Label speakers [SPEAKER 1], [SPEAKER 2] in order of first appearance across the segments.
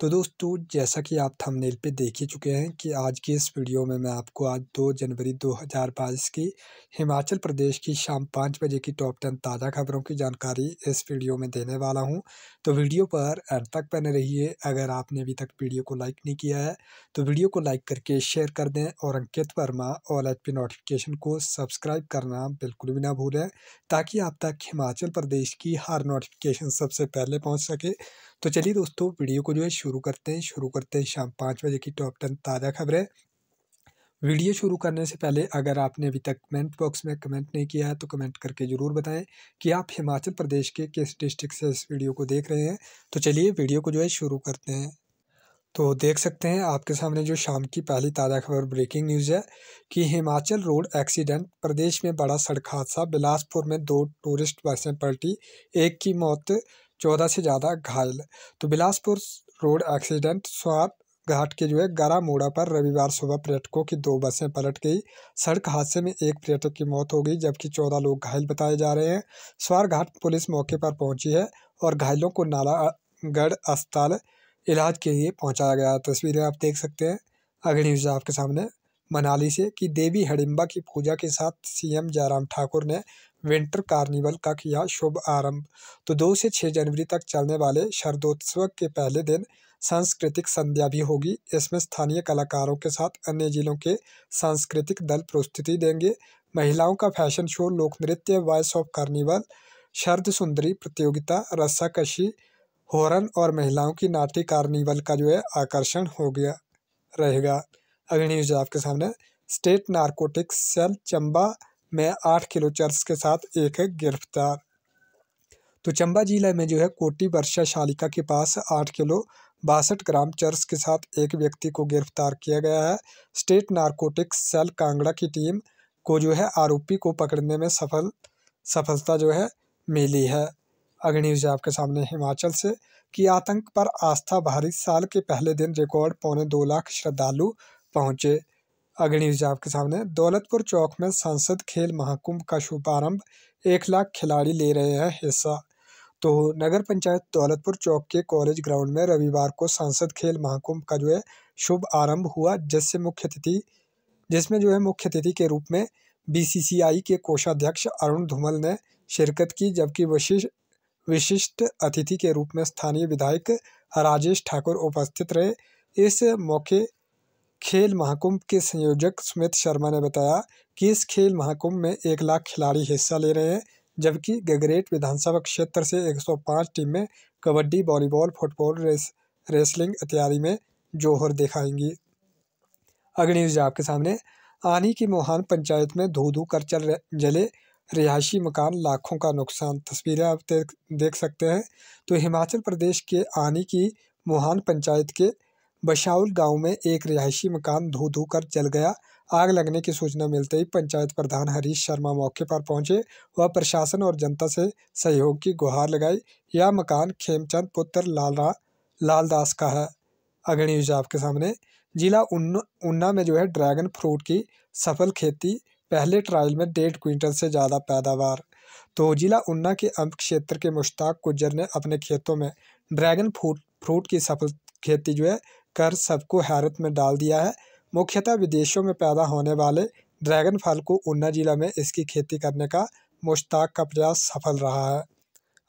[SPEAKER 1] तो दोस्तों जैसा कि आप थंबनेल पे देख ही चुके हैं कि आज की इस वीडियो में मैं आपको आज 2 जनवरी 2022 की हिमाचल प्रदेश की शाम पाँच बजे की टॉप टेन ताज़ा खबरों की जानकारी इस वीडियो में देने वाला हूं तो वीडियो पर एंड तक बने रहिए अगर आपने अभी तक वीडियो को लाइक नहीं किया है तो वीडियो को लाइक करके शेयर कर दें और अंकित वर्मा और एच नोटिफिकेशन को सब्सक्राइब करना बिल्कुल भी ना भूलें ताकि आप तक हिमाचल प्रदेश की हर नोटिफिकेशन सबसे पहले पहुँच सके तो चलिए दोस्तों वीडियो को जो है शुरू करते हैं शुरू करते हैं शाम पाँच बजे की टॉप टेन ताज़ा खबरें वीडियो शुरू करने से पहले अगर आपने अभी तक कमेंट बॉक्स में कमेंट नहीं किया है तो कमेंट करके ज़रूर बताएं कि आप हिमाचल प्रदेश के किस डिस्ट्रिक्ट से इस वीडियो को देख रहे हैं तो चलिए वीडियो को जो है शुरू करते हैं तो देख सकते हैं आपके सामने जो शाम की पहली ताज़ा खबर ब्रेकिंग न्यूज़ है कि हिमाचल रोड एक्सीडेंट प्रदेश में बड़ा सड़क हादसा बिलासपुर में दो टूरिस्ट बसें पलटी एक की मौत चौदह से ज़्यादा घायल तो बिलासपुर रोड एक्सीडेंट स्वाप घाट के जो है गारा मोड़ा पर रविवार सुबह पर्यटकों की दो बसें पलट गई सड़क हादसे में एक पर्यटक की मौत हो गई जबकि चौदह लोग घायल बताए जा रहे हैं स्वार घाट पुलिस मौके पर पहुंची है और घायलों को नालागढ़ अस्पताल इलाज के लिए पहुंचाया गया तस्वीरें आप देख सकते हैं अगली न्यूज आपके सामने मनाली से कि देवी हडिम्बा की पूजा के साथ सीएम जयराम ठाकुर ने विंटर कार्निवल का किया शुभ आरंभ तो दो से छः जनवरी तक चलने वाले शरदोत्सव के पहले दिन सांस्कृतिक संध्या भी होगी इसमें स्थानीय कलाकारों के साथ अन्य जिलों के सांस्कृतिक दल प्रस्तुति देंगे महिलाओं का फैशन शो लोक नृत्य वॉइस ऑफ कार्निवल शरद सुंदरी प्रतियोगिता रस्साकशी होरन और महिलाओं की नाटी कार्निवल का जो है आकर्षण हो गया रहेगा अगली न्यूज आपके सामने स्टेट नारकोटिक्स सेल चंबा में आठ किलो चर्स के साथ एक गिरफ्तार तो चंबा जिला में जो है कोटी वर्षा शालिका के पास आठ किलो बासठ ग्राम चर्स के साथ एक व्यक्ति को गिरफ्तार किया गया है स्टेट नारकोटिक्स सेल कांगड़ा की टीम को जो है आरोपी को पकड़ने में सफल सफलता जो है मिली है अग्निवज आपके सामने हिमाचल से कि आतंक पर आस्था भारी साल के पहले दिन रिकॉर्ड पौने दो लाख श्रद्धालु पहुंचे अग्नि जी आपके सामने दौलतपुर चौक में सांसद खेल महाकुंभ का शुभारंभ एक लाख खिलाड़ी ले रहे हैं हिस्सा तो नगर पंचायत दौलतपुर चौक के कॉलेज ग्राउंड में रविवार को सांसद खेल महाकुंभ का जो है शुभ आरंभ हुआ जिससे मुख्य अतिथि जिसमें जो है मुख्य अतिथि के रूप में बीसीसीआई के कोषाध्यक्ष अरुण धूमल ने शिरकत की जबकि विशिष्ट विशिष्ट अतिथि के रूप में स्थानीय विधायक राजेश ठाकुर उपस्थित रहे इस मौके खेल महाकुंभ के संयोजक सुमित शर्मा ने बताया कि इस खेल महाकुंभ में एक लाख खिलाड़ी हिस्सा ले रहे हैं जबकि गगरेट विधानसभा क्षेत्र से 105 टीमें kabaddi volleyball football race wrestling इत्यादि में जोहर दिखाएंगी अगली न्यूज आपके सामने आनी की मोहान पंचायत में धू धू कर चल जले रिहायशी मकान लाखों का नुकसान तस्वीरें आप देख देख सकते हैं तो हिमाचल प्रदेश के आनी की मोहान पंचायत के बशाउल गांव में एक रिहायशी मकान धो धो कर जल गया आग लगने की सूचना मिलते ही पंचायत प्रधान हरीश शर्मा मौके पर पहुंचे व प्रशासन और जनता से सहयोग की गुहार लगाई यह मकान खेमचंद पुत्र लालरा लालदास का है अग्नि आपके सामने जिला उन्न उन्ना में जो है ड्रैगन फ्रूट की सफल खेती पहले ट्रायल में डेढ़ क्विंटल से ज़्यादा पैदावार तो जिला उन्ना के अंब क्षेत्र के मुश्ताक गुजर ने अपने खेतों में ड्रैगन फ्रूट फ्रूट की सफल खेती जो है कर सबको हैरत में डाल दिया है मुख्यतः विदेशों में पैदा होने वाले ड्रैगन फल को ऊना जिला में इसकी खेती करने का मुश्ताक का प्रयास सफल रहा है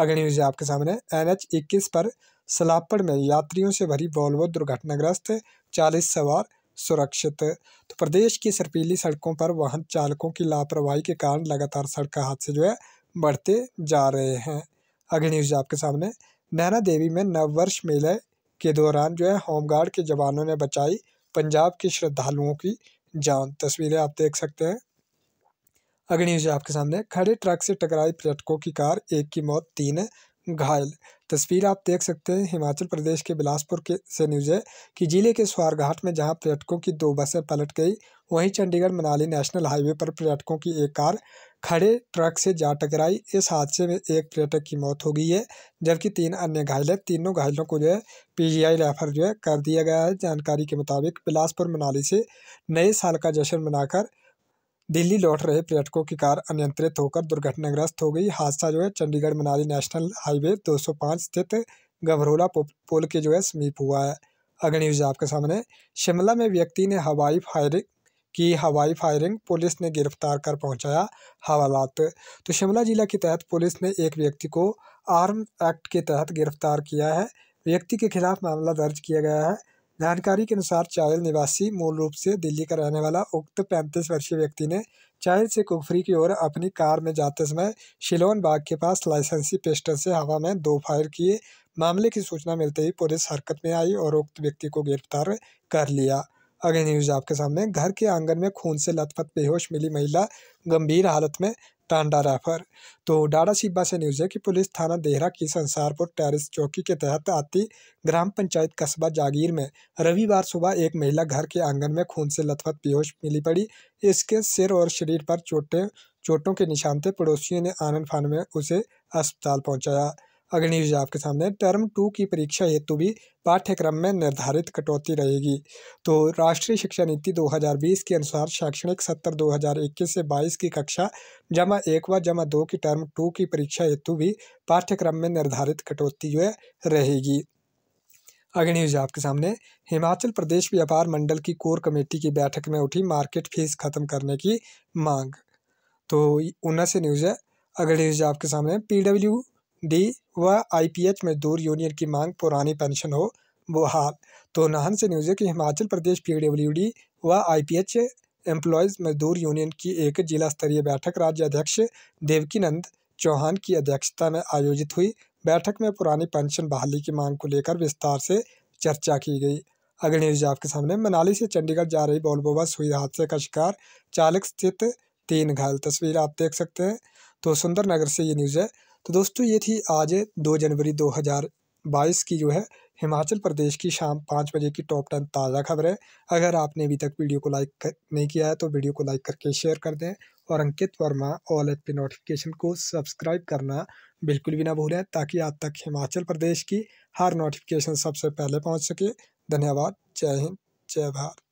[SPEAKER 1] अगली न्यूज आपके सामने एन एच इक्कीस पर सलापड़ में यात्रियों से भरी वॉल्वो दुर्घटनाग्रस्त चालीस सवार सुरक्षित तो प्रदेश की सरपीली सड़कों पर वाहन चालकों की लापरवाही के कारण लगातार सड़क हादसे जो है बढ़ते जा रहे हैं अगली न्यूज आपके सामने नैना देवी में नववर्ष मेले के दौरान जो है होमगार्ड के जवानों ने बचाई पंजाब के श्रद्धालुओं की जान तस्वीरें आप देख सकते हैं अगली न्यूज आपके सामने खड़े ट्रक से टकराई पर्यटकों की कार एक की मौत तीन घायल तस्वीर आप देख सकते हैं हिमाचल प्रदेश के बिलासपुर के से न्यूज़ है कि जिले के स्वारघाट में जहां पर्यटकों की दो बसें पलट गई वहीं चंडीगढ़ मनाली नेशनल हाईवे पर पर्यटकों की एक कार खड़े ट्रक से जा टकराई इस हादसे में एक पर्यटक की मौत हो गई है जबकि तीन अन्य घायल है तीनों घायलों को जो है पीजीआई रेफर जो है कर दिया गया है जानकारी के मुताबिक बिलासपुर मनाली से नए साल का जश्न मनाकर दिल्ली लौट रहे पर्यटकों की कार अनियंत्रित होकर दुर्घटनाग्रस्त हो गई हादसा जो है चंडीगढ़ मनाली नेशनल हाईवे 205 स्थित गभरोला पुल के जो है समीप हुआ है अग्नि न्यूज आपके सामने शिमला में व्यक्ति ने हवाई फायरिंग की हवाई फायरिंग पुलिस ने गिरफ्तार कर पहुंचाया हवालात तो शिमला जिला के तहत पुलिस ने एक व्यक्ति को आर्म एक्ट के तहत गिरफ्तार किया है व्यक्ति के खिलाफ मामला दर्ज किया गया है जानकारी के अनुसार चायल निवासी मूल रूप से दिल्ली का रहने वाला उक्त पैंतीस वर्षीय व्यक्ति ने चायल से कुफरी की ओर अपनी कार में जाते समय शिलोन बाग के पास लाइसेंसी पिस्टल से हवा में दो फायर किए मामले की सूचना मिलते ही पुलिस हरकत में आई और उक्त व्यक्ति को गिरफ्तार कर लिया अगले न्यूज आपके सामने घर के आंगन में खून से लथपथ बेहोश मिली महिला गंभीर हालत में टांडा रेफर तो डाड़ा सिब्बा से न्यूज़ है कि पुलिस थाना देहरा की संसारपुर टेरिस चौकी के तहत आती ग्राम पंचायत कस्बा जागीर में रविवार सुबह एक महिला घर के आंगन में खून से लथपथ बेहोश मिली पड़ी इसके सिर और शरीर पर चोटें चोटों के निशान थे पड़ोसियों ने आनंद फान में उसे अस्पताल पहुंचाया अगली न्यूज आपके सामने टर्म टू की परीक्षा हेतु भी पाठ्यक्रम में निर्धारित कटौती रहेगी तो राष्ट्रीय शिक्षा नीति 2020 के अनुसार शैक्षणिक सत्र 2021 से 22 की कक्षा जमा एक व जमा दो की टर्म टू की परीक्षा हेतु भी पाठ्यक्रम में निर्धारित कटौती जो रहेगी अग्नि न्यूज आपके सामने हिमाचल प्रदेश व्यापार मंडल की कोर कमेटी की बैठक में उठी मार्केट फीस खत्म करने की मांग तो ऊना से न्यूज़ है अगर न्यूज आपके सामने पीडब्ल्यू डी व आईपीएच मजदूर यूनियन की मांग पुरानी पेंशन हो बहाल तो नाहन से न्यूज़ है कि हिमाचल प्रदेश पीडब्ल्यूडी व आईपीएच एम्प्लॉयज़ मजदूर यूनियन की एक जिला स्तरीय बैठक राज्य अध्यक्ष देवकीनंद चौहान की अध्यक्षता में आयोजित हुई बैठक में पुरानी पेंशन बहाली की मांग को लेकर विस्तार से चर्चा की गई अगले न्यूज आपके सामने मनाली से चंडीगढ़ जा रही बोलबो बस हुई हादसे का शिकार चालक स्थित तीन घायल तस्वीर आप देख सकते हैं तो सुंदरनगर से ये न्यूज़ है तो दोस्तों ये थी आज दो जनवरी दो बाईस की जो है हिमाचल प्रदेश की शाम पाँच बजे की टॉप टेन ताज़ा खबरें अगर आपने अभी तक वीडियो को लाइक कर, नहीं किया है तो वीडियो को लाइक करके शेयर कर दें और Ankit Varma all H P notification को सब्सक्राइब करना बिल्कुल भी ना भूलें ताकि आप तक हिमाचल प्रदेश की हर नोटिफिकेशन सबसे पहले पहुँच सके धन्यवाद जय हिंद जय भारत